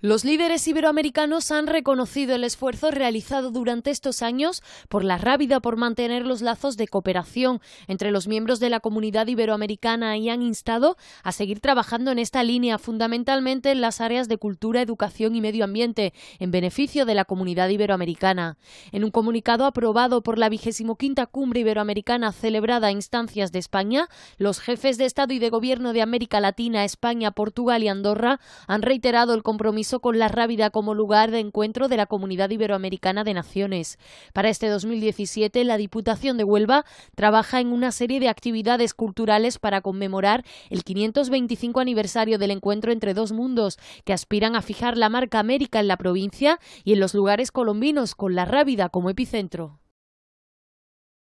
Los líderes iberoamericanos han reconocido el esfuerzo realizado durante estos años por la rápida por mantener los lazos de cooperación entre los miembros de la comunidad iberoamericana y han instado a seguir trabajando en esta línea, fundamentalmente en las áreas de cultura, educación y medio ambiente, en beneficio de la comunidad iberoamericana. En un comunicado aprobado por la quinta Cumbre Iberoamericana celebrada a instancias de España, los jefes de Estado y de Gobierno de América Latina, España, Portugal y Andorra han reiterado el compromiso con la Rábida como lugar de encuentro de la Comunidad Iberoamericana de Naciones. Para este 2017, la Diputación de Huelva trabaja en una serie de actividades culturales para conmemorar el 525 aniversario del encuentro entre dos mundos, que aspiran a fijar la marca América en la provincia y en los lugares colombinos, con la Rábida como epicentro.